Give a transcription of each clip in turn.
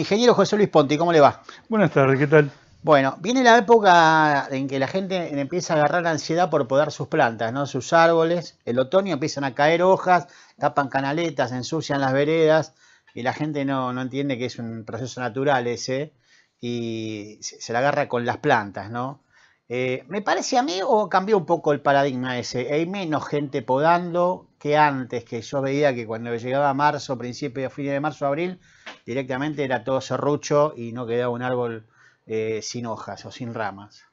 Ingeniero José Luis Ponti, ¿cómo le va? Buenas tardes, ¿qué tal? Bueno, viene la época en que la gente empieza a agarrar ansiedad por podar sus plantas, ¿no? Sus árboles. El otoño empiezan a caer hojas, tapan canaletas, ensucian las veredas y la gente no, entiende que es un proceso natural ese y se, la agarra con las plantas, ¿no? Eh, ¿Me parece a mí o cambió un poco el paradigma ese? Hay menos gente podando que antes, que yo veía que cuando llegaba marzo, principio, fin de marzo, abril, directamente era todo serrucho y no quedaba un árbol eh, sin hojas o sin ramas.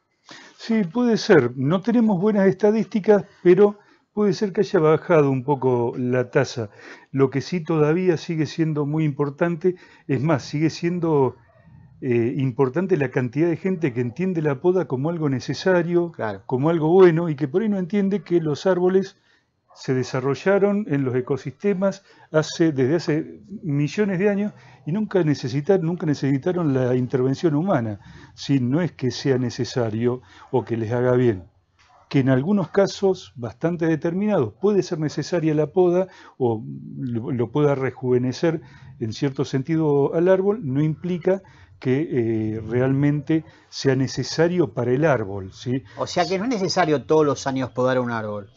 Sí, puede ser. No tenemos buenas estadísticas, pero puede ser que haya bajado un poco la tasa. Lo que sí todavía sigue siendo muy importante, es más, sigue siendo eh, importante la cantidad de gente que entiende la poda como algo necesario, como algo bueno, y que por ahí no entiende que los árboles se desarrollaron en los ecosistemas hace, desde hace millones de años y nunca necesitaron, nunca necesitaron la intervención humana, si no es que sea necesario o que les haga bien. Que en algunos casos bastante determinados puede ser necesaria la poda o lo, pueda rejuvenecer en cierto sentido al árbol, no implica que eh, realmente sea necesario para el árbol. O sea que no es necesario todos los años podar un árbol.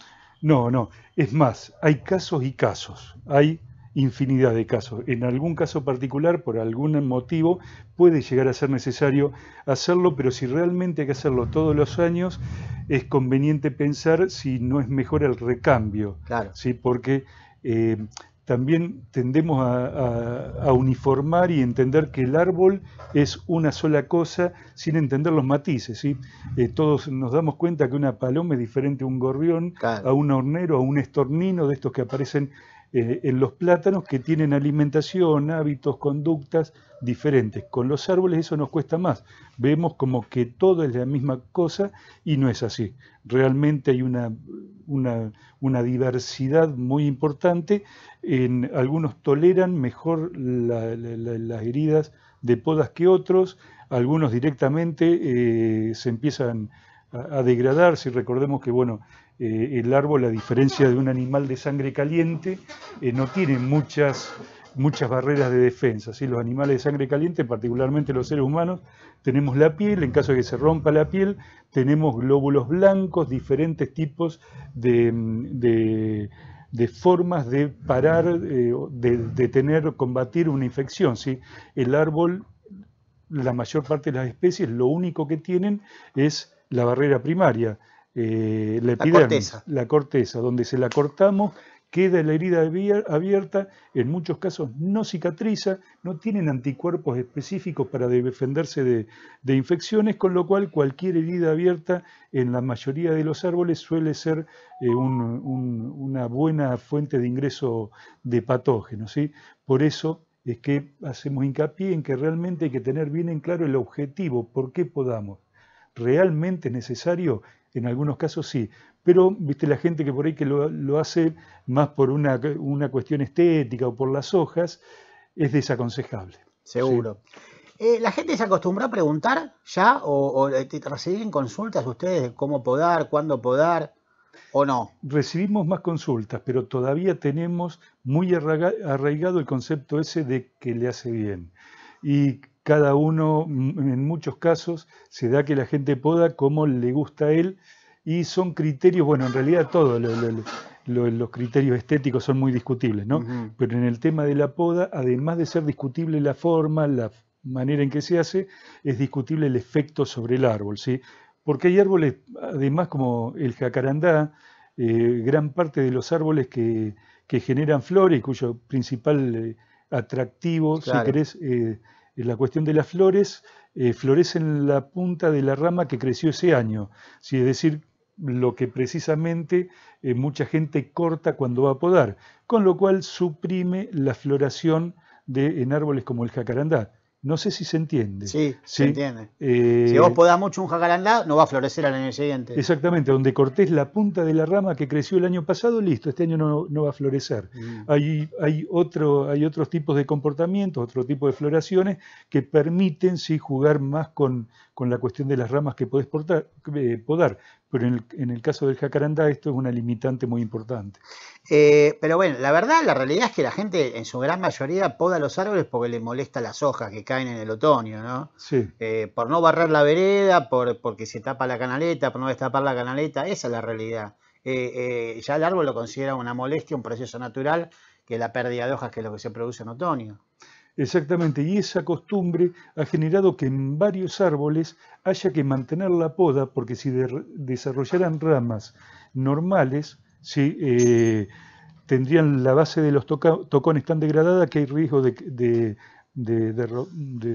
No, no. Es más, hay casos y casos. Hay infinidad de casos. En algún caso particular, por algún motivo, puede llegar a ser necesario hacerlo, pero si realmente hay que hacerlo todos los años, es conveniente pensar si no es mejor el recambio. Claro. ¿sí? Porque eh, también tendemos a, uniformar y entender que el árbol es una sola cosa sin entender los matices. ¿sí? Eh, todos nos damos cuenta que una paloma es diferente a un gorrión, a un hornero, a un estornino, de estos que aparecen eh, en los plátanos que tienen alimentación, hábitos, conductas diferentes. Con los árboles eso nos cuesta más. Vemos como que todo es la misma cosa y no es así. Realmente hay una, una, diversidad muy importante. En, algunos toleran mejor las heridas de podas que otros, algunos directamente eh, se empiezan a, degradar, si Recordemos que bueno, eh, el árbol, a diferencia de un animal de sangre caliente, eh, no tiene muchas, muchas barreras de defensa. si Los animales de sangre caliente, particularmente los seres humanos, tenemos la piel, en caso de que se rompa la piel, tenemos glóbulos blancos, diferentes tipos de, de formas de parar, eh, de detener, combatir una infección. El árbol, la mayor parte de las especies, lo único que tienen es la barrera primaria, eh, la, epidermis, la, corteza. donde se la cortamos, queda la herida abierta, en muchos casos no cicatriza, no tienen anticuerpos específicos para defenderse de, infecciones, con lo cual cualquier herida abierta en la mayoría de los árboles suele ser eh, una buena fuente de ingreso de patógenos. ¿sí? Por eso es que hacemos hincapié en que realmente hay que tener bien en claro el objetivo, por qué podamos realmente necesario? En algunos casos sí, pero viste la gente que por ahí que lo, hace más por una, una, cuestión estética o por las hojas, es desaconsejable. Seguro. Eh, ¿La gente se acostumbra a preguntar ya o, o eh, reciben consultas ustedes cómo podar, cuándo podar? ¿O no? Recibimos más consultas, pero todavía tenemos muy arraigado el concepto ese de que le hace bien. Y cada uno, mm, en muchos casos, se da que la gente poda como le gusta a él y son criterios, bueno, en realidad todos los criterios estéticos son muy discutibles, ¿no? Pero en el tema de la poda, además de ser discutible la forma, la manera en que se hace, es discutible el efecto sobre el árbol, ¿sí? Porque hay árboles, además como el jacarandá, eh, gran parte de los árboles que, generan flores, cuyo principal eh, atractivo, si querés, eh, la cuestión de las flores florecen eh, florece en la punta de la rama que creció ese año, es decir, lo que precisamente eh, mucha gente corta cuando va a podar, con lo cual suprime la floración en árboles como el jacarandá. No sé si se entiende. Sí, se entiende. Eh, si vos podás mucho un jacarandá, no va a florecer al año siguiente. Exactamente, donde cortés la punta de la rama que creció el año pasado, listo, este año no, va a florecer. Mm. Hay, otro, hay otros tipos de comportamientos, otro tipo de floraciones que permiten jugar más con, la cuestión de las ramas que podés eh, podar pero en el, caso del jacarandá esto es una limitante muy importante. Eh, pero bueno, la verdad, la realidad es que la gente en su gran mayoría poda los árboles porque le molesta las hojas que caen en el otoño, ¿no? Sí. Eh, por no barrer la vereda, porque se tapa la canaleta, por no destapar la canaleta, esa es la realidad. Eh, ya el árbol lo considera una molestia, un proceso natural, que la pérdida de hojas que es lo que se produce en otoño. Exactamente, y esa costumbre ha generado que en varios árboles haya que mantener la poda porque si desarrollaran ramas normales, si, eh, tendrían la base de los tocones tan degradada que hay riesgo de, de de,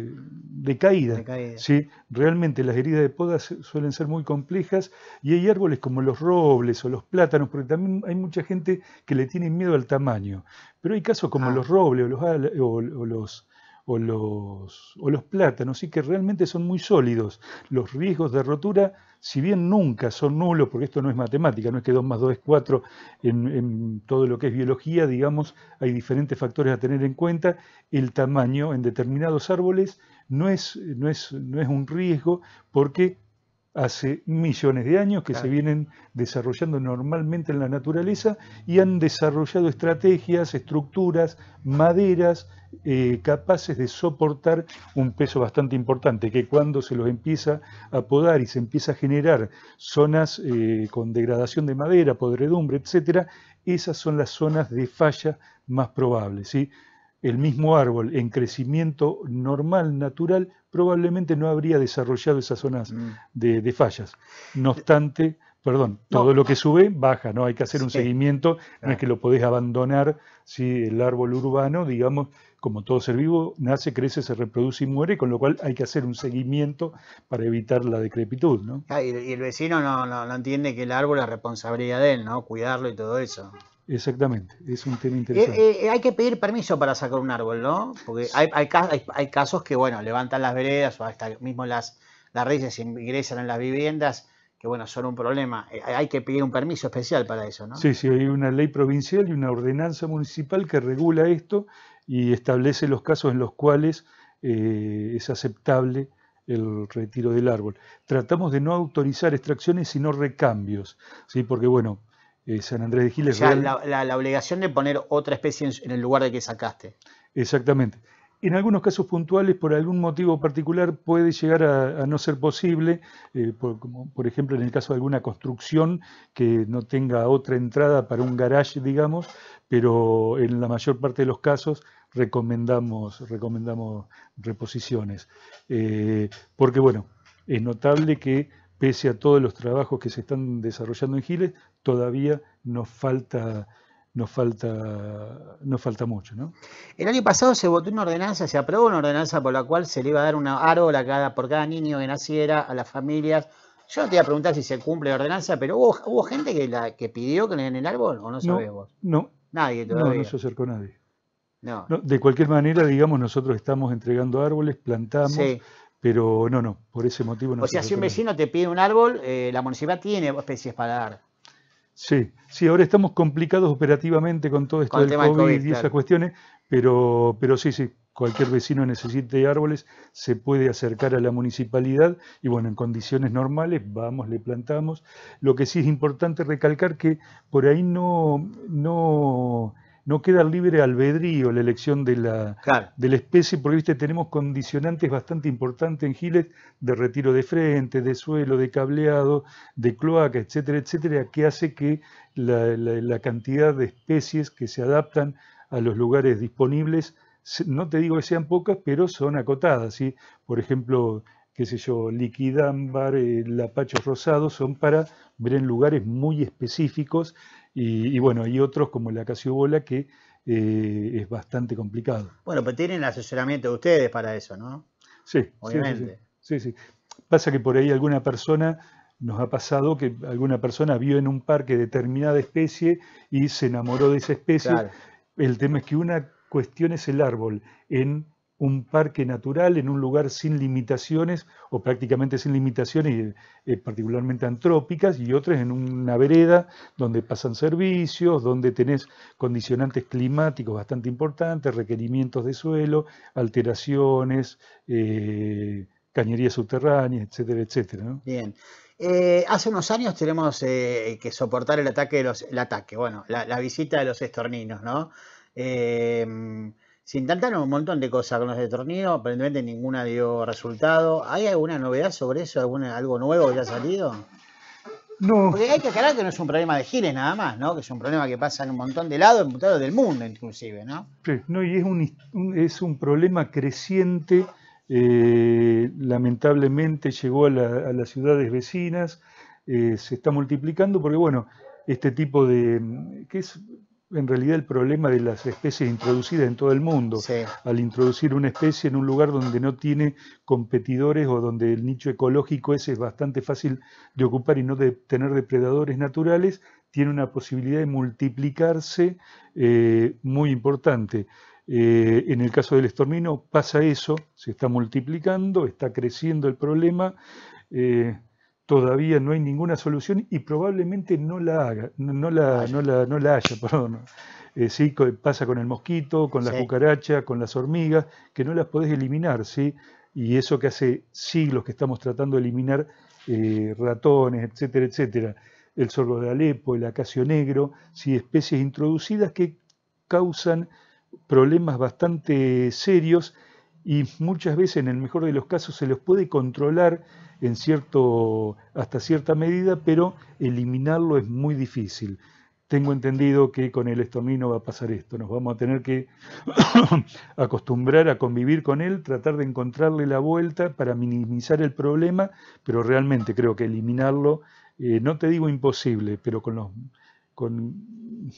de, caída. De Realmente las heridas de poda suelen ser muy complejas y hay árboles como los robles o los plátanos, porque también hay mucha gente que le tiene miedo al tamaño. Pero hay casos como ah. los robles los, o los o los, o los plátanos y que realmente son muy sólidos. Los riesgos de rotura, si bien nunca son nulos, porque esto no es matemática, no es que 2 más 2 es 4 en, todo lo que es biología, digamos, hay diferentes factores a tener en cuenta, el tamaño en determinados árboles no es, no es, no es un riesgo porque hace millones de años que se vienen desarrollando normalmente en la naturaleza y han desarrollado estrategias, estructuras, maderas eh, capaces de soportar un peso bastante importante, que cuando se los empieza a podar y se empieza a generar zonas eh, con degradación de madera, podredumbre, etcétera, esas son las zonas de falla más probables. El mismo árbol en crecimiento normal, natural, probablemente no habría desarrollado esas zonas mm. de, fallas. No eh, obstante, perdón, todo lo que sube baja, ¿no? Hay que hacer un seguimiento, no es que lo podés abandonar si el árbol urbano, digamos, como todo ser vivo, nace, crece, se reproduce y muere, con lo cual hay que hacer un seguimiento para evitar la decrepitud, ¿no? Ah, y, el vecino no, no entiende que el árbol es responsabilidad de él, ¿no? Cuidarlo y todo eso. Exactamente, es un tema eh, interesante. Eh, hay que pedir permiso para sacar un árbol, ¿no? Porque hay, casos que, bueno, levantan las veredas o hasta mismo las, las raíces ingresan en las viviendas, que, bueno, son un problema. Eh, hay que pedir un permiso especial para eso, ¿no? Sí, sí, hay una ley provincial y una ordenanza municipal que regula esto y establece los casos en los cuales es aceptable el retiro del árbol. Tratamos de no autorizar extracciones, sino recambios, ¿sí? Porque, bueno, eh, San Andrés de Giles. O sea, la, obligación de poner otra especie en, el lugar de que sacaste. Exactamente. En algunos casos puntuales, por algún motivo particular, puede llegar a, no ser posible, eh, por, ejemplo en el caso de alguna construcción que no tenga otra entrada para un garage, digamos, pero en la mayor parte de los casos recomendamos, recomendamos reposiciones. Eh, porque bueno, es notable que pese a todos los trabajos que se están desarrollando en Giles, todavía nos falta, nos falta, falta mucho. El año pasado se votó una ordenanza, se aprobó una ordenanza por la cual se le iba a dar un árbol cada, por cada niño que naciera a las familias. Yo no te iba a preguntar si se cumple la ordenanza, pero hubo, gente que, la, que pidió que le den el árbol o no sabemos. No, Nadie todavía. No, no se acercó nadie. No. de cualquier manera, digamos, nosotros estamos entregando árboles, plantamos, pero no, no, por ese motivo no. O sea, si un vecino te pide un árbol, eh, la municipalidad tiene especies para dar. Sí, sí, ahora estamos complicados operativamente con todo esto del COVID, y esas cuestiones, pero, pero sí, sí, cualquier vecino necesite árboles, se puede acercar a la municipalidad y bueno, en condiciones normales vamos, le plantamos. Lo que sí es importante recalcar que por ahí no, no no queda libre albedrío la elección de la, de la especie, porque tenemos condicionantes bastante importantes en Giles de retiro de frente, de suelo, de cableado, de cloaca, etcétera, etcétera, que hace que la, cantidad de especies que se adaptan a los lugares disponibles, no te digo que sean pocas, pero son acotadas. ¿sí? Por ejemplo, qué sé yo, liquidámbar, eh, lapachos rosados, son para ver en lugares muy específicos y, bueno, hay otros como la casiobola que eh, es bastante complicado. Bueno, pero tienen el asesoramiento de ustedes para eso, ¿no? Sí, obviamente. Sí, sí, Pasa que por ahí alguna persona nos ha pasado que alguna persona vio en un parque determinada especie y se enamoró de esa especie. El tema es que una cuestión es el árbol en un parque natural en un lugar sin limitaciones o prácticamente sin limitaciones, eh, eh, particularmente antrópicas, y otras en una vereda donde pasan servicios, donde tenés condicionantes climáticos bastante importantes, requerimientos de suelo, alteraciones, eh, cañerías subterráneas, etcétera, etcétera. Bien. hace unos años tenemos que soportar el ataque de los, el ataque, bueno, la, visita de los estorninos, ¿no? Se intentaron un montón de cosas con los de tornillo, aparentemente ninguna dio resultado. ¿Hay alguna novedad sobre eso? ¿Alguna, ¿Algo nuevo que ha salido? No. Porque hay que aclarar que no es un problema de Giles nada más, ¿no? Que es un problema que pasa en un montón de lados, en montón del mundo inclusive, ¿no? y es un, problema creciente, eh, lamentablemente llegó a, las ciudades vecinas, eh, se está multiplicando porque, bueno, este tipo de... que es en realidad el problema de las especies introducidas en todo el mundo. Al introducir una especie en un lugar donde no tiene competidores o donde el nicho ecológico ese es bastante fácil de ocupar y no de tener depredadores naturales, tiene una posibilidad de multiplicarse eh, muy importante. Eh, en el caso del estornino pasa eso, se está multiplicando, está creciendo el problema. Eh, todavía no hay ninguna solución y probablemente no la haga, no, la, no, la, haya, perdón. Eh, pasa con el mosquito, con la cucaracha, con las hormigas, que no las podés eliminar, ¿sí? Y eso que hace siglos que estamos tratando de eliminar eh, ratones, etcétera, etcétera. El sorbo de Alepo, el acacio negro, especies introducidas que causan problemas bastante serios y muchas veces, en el mejor de los casos, se los puede controlar en cierto, hasta cierta medida, pero eliminarlo es muy difícil. Tengo entendido que con el estomino va a pasar esto, nos vamos a tener que acostumbrar a convivir con él, tratar de encontrarle la vuelta para minimizar el problema, pero realmente creo que eliminarlo, eh, no te digo imposible, pero con,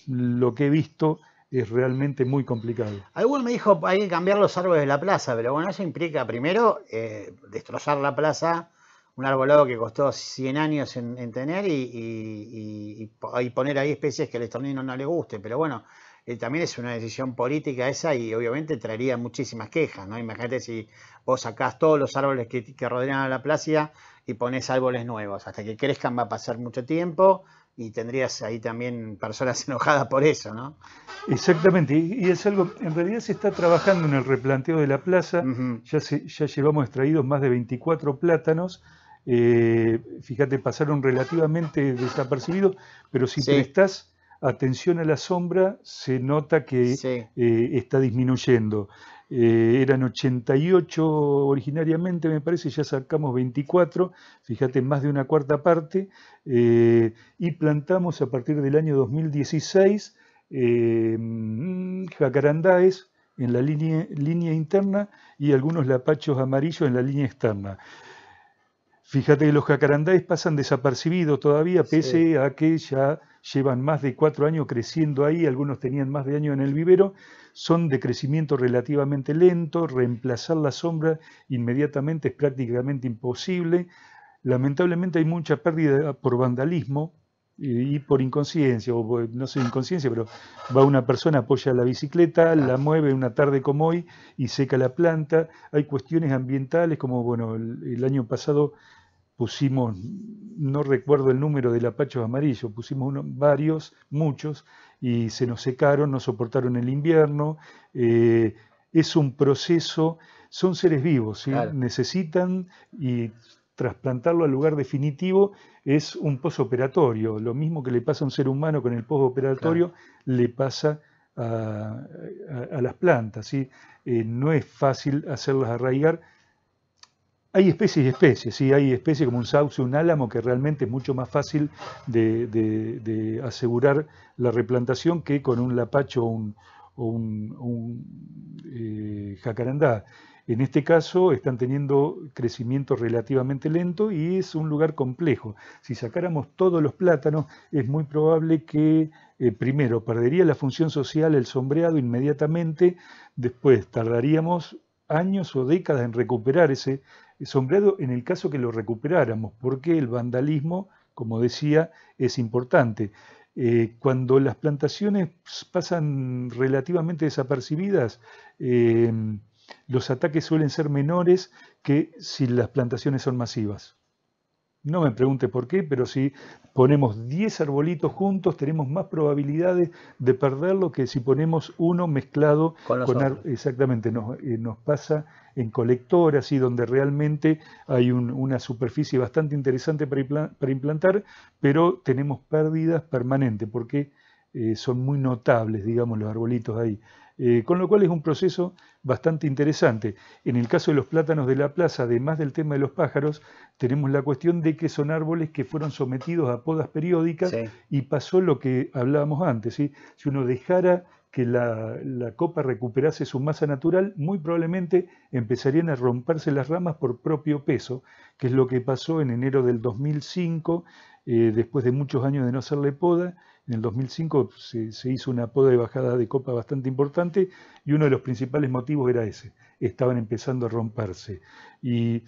lo que he visto, es realmente muy complicado. Alguien me dijo hay que cambiar los árboles de la plaza, pero bueno, eso implica primero eh, destrozar la plaza un arbolado que costó 100 años en, tener y, poner ahí especies que al estornino no le guste. Pero bueno, eh, también es una decisión política esa y obviamente traería muchísimas quejas. ¿no? Imagínate si vos sacás todos los árboles que, rodean a la plaza y ponés árboles nuevos. Hasta que crezcan va a pasar mucho tiempo y tendrías ahí también personas enojadas por eso, ¿no? Exactamente, y es algo, en realidad se está trabajando en el replanteo de la plaza, ya, ya llevamos extraídos más de 24 plátanos, eh, fíjate, pasaron relativamente desapercibidos, pero si prestas atención a la sombra, se nota que eh, está disminuyendo. Eh, eran 88 originariamente, me parece, ya sacamos 24, fíjate, más de una cuarta parte, y plantamos a partir del año 2016 jacarandáes en la línea interna y algunos lapachos amarillos en la línea externa. Fíjate que los jacarandáes pasan desapercibidos todavía, pese a que ya llevan más de cuatro años creciendo ahí, algunos tenían más de año en el vivero, son de crecimiento relativamente lento, reemplazar la sombra inmediatamente es prácticamente imposible. Lamentablemente hay mucha pérdida por vandalismo y por inconsciencia, o eh, no sé, inconsciencia, pero va una persona, apoya la bicicleta, la mueve una tarde como hoy y seca la planta. Hay cuestiones ambientales como, bueno, el año pasado pusimos, no recuerdo el número de lapachos amarillos, pusimos varios, muchos, y se nos secaron, no soportaron el invierno. Eh, es un proceso, son seres vivos, necesitan y trasplantarlo al lugar definitivo es un posoperatorio. Lo mismo que le pasa a un ser humano con el posoperatorio, le pasa a, las plantas. ¿sí? Eh, no es fácil hacerlas arraigar hay especies y especies, sí, hay especies como un sauce, un álamo, que realmente es mucho más fácil de, asegurar la replantación que con un lapacho o un, eh, jacarandá. En este caso están teniendo crecimiento relativamente lento y es un lugar complejo. Si sacáramos todos los plátanos, es muy probable que eh, primero perdería la función social el sombreado inmediatamente, después tardaríamos años o décadas en recuperar ese eh, sombreado en el caso que lo recuperáramos, porque el vandalismo, como decía, es importante. Eh, cuando las plantaciones pasan relativamente desapercibidas, eh, los ataques suelen ser menores que si las plantaciones son masivas. No me pregunte por qué, pero si ponemos 10 arbolitos juntos, tenemos más probabilidades de perderlo que si ponemos uno mezclado con, Exactamente, eh, nos, pasa en colector, así donde realmente hay una superficie bastante interesante para, implantar, pero tenemos pérdidas permanentes porque eh, son muy notables, digamos, los arbolitos ahí. Eh, con lo cual es un proceso bastante interesante. En el caso de los plátanos de la plaza, además del tema de los pájaros, tenemos la cuestión de que son árboles que fueron sometidos a podas periódicas y pasó lo que hablábamos antes. Si uno dejara que la, copa recuperase su masa natural, muy probablemente empezarían a romperse las ramas por propio peso, que es lo que pasó en enero del 2005, eh, después de muchos años de no hacerle poda en el 2005 se, hizo una poda de bajada de copa bastante importante y uno de los principales motivos era ese, estaban empezando a romperse. Y,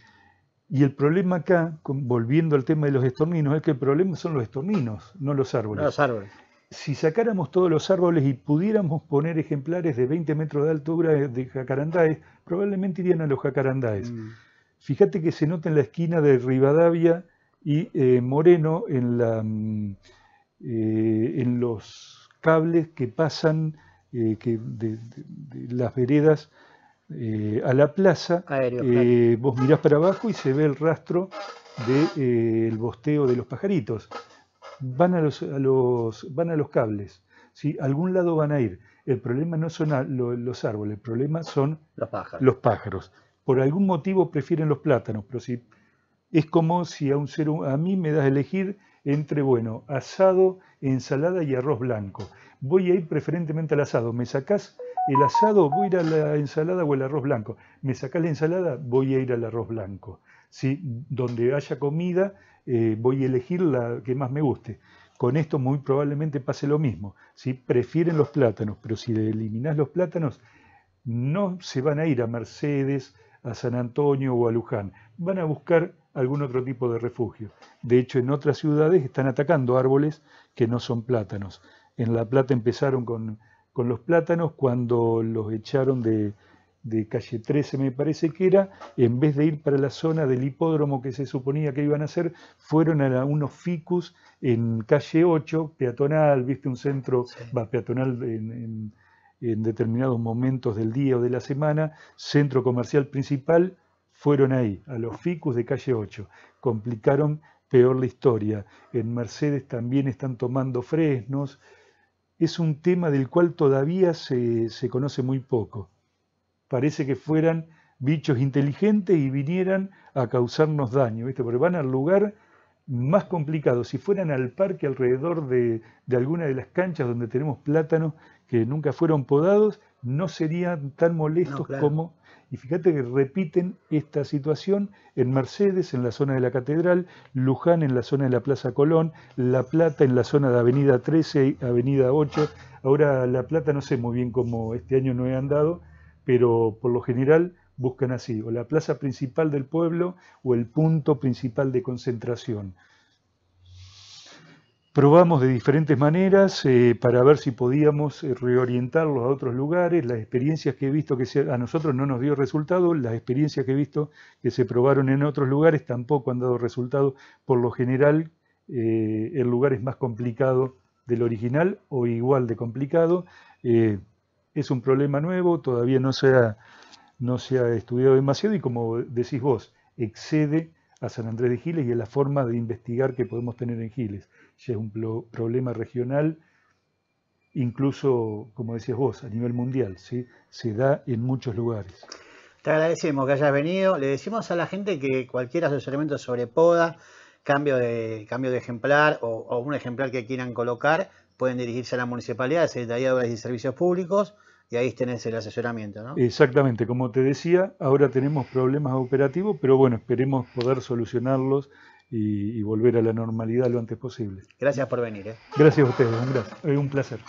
el problema acá, volviendo al tema de los estorninos, es que el problema son los estorninos, no los árboles. los árboles. Si sacáramos todos los árboles y pudiéramos poner ejemplares de 20 metros de altura de jacarandáes, probablemente irían a los jacarandáes. Mm. Fíjate que se nota en la esquina de Rivadavia y eh, Moreno en la... Mm, eh, en los cables que pasan eh, que de, las veredas eh, a la plaza, vos mirás para abajo y se ve el rastro del bosteo de los pajaritos. Van a los, van a los cables, ¿sí? algún lado van a ir. El problema no son los árboles, el problema son los pájaros. los pájaros. Por algún motivo prefieren los plátanos, pero si, es como si a, un ser, a mí me das a elegir entre, bueno, asado, ensalada y arroz blanco. Voy a ir preferentemente al asado. ¿Me sacás el asado? Voy a ir a la ensalada o el arroz blanco. ¿Me sacás la ensalada? Voy a ir al arroz blanco. Donde haya comida, eh, voy a elegir la que más me guste. Con esto muy probablemente pase lo mismo. si Prefieren los plátanos, pero si eliminás los plátanos, no se van a ir a Mercedes, a San Antonio o a Luján. Van a buscar algún otro tipo de refugio. De hecho, en otras ciudades están atacando árboles que no son plátanos. En La Plata empezaron con, los plátanos cuando los echaron de, calle 13 me parece que era, en vez de ir para la zona del hipódromo que se suponía que iban a hacer, fueron a unos ficus en calle 8, peatonal, viste un centro, va, peatonal en, en, determinados momentos del día o de la semana, centro comercial principal, fueron ahí, a los ficus de calle 8. Complicaron peor la historia. En Mercedes también están tomando fresnos. Es un tema del cual todavía se, conoce muy poco. Parece que fueran bichos inteligentes y vinieran a causarnos daño, ¿viste? porque van al lugar más complicado. Si fueran al parque alrededor de, de alguna de las canchas donde tenemos plátanos que nunca fueron podados, no serían tan molestos como y fíjate que repiten esta situación en Mercedes, en la zona de la Catedral, Luján en la zona de la Plaza Colón, La Plata en la zona de Avenida 13, Avenida 8. Ahora La Plata no sé muy bien cómo este año no he andado, pero por lo general buscan así, o la plaza principal del pueblo o el punto principal de concentración. Probamos de diferentes maneras eh, para ver si podíamos eh, reorientarlos a otros lugares. Las experiencias que he visto que a nosotros no nos dio resultado, las experiencias que he visto que se probaron en otros lugares tampoco han dado resultado. Por lo general, eh, el lugar es más complicado del original o igual de complicado. es un problema nuevo, todavía no se, ha, no se ha estudiado demasiado y como decís vos, excede a San Andrés de Giles y a la forma de investigar que podemos tener en Giles si es un problema regional, incluso, como decías vos, a nivel mundial, ¿sí? se da en muchos lugares. Te agradecemos que hayas venido. Le decimos a la gente que cualquier asesoramiento sobre poda, cambio de, cambio de ejemplar o, un ejemplar que quieran colocar, pueden dirigirse a la municipalidad, a la Secretaría de Obras y Servicios Públicos, y ahí tenés el asesoramiento, Exactamente, como te decía, ahora tenemos problemas operativos, pero bueno, esperemos poder solucionarlos y, volver a la normalidad lo antes posible. Gracias por venir. ¿eh? Gracias a ustedes, un eh, placer.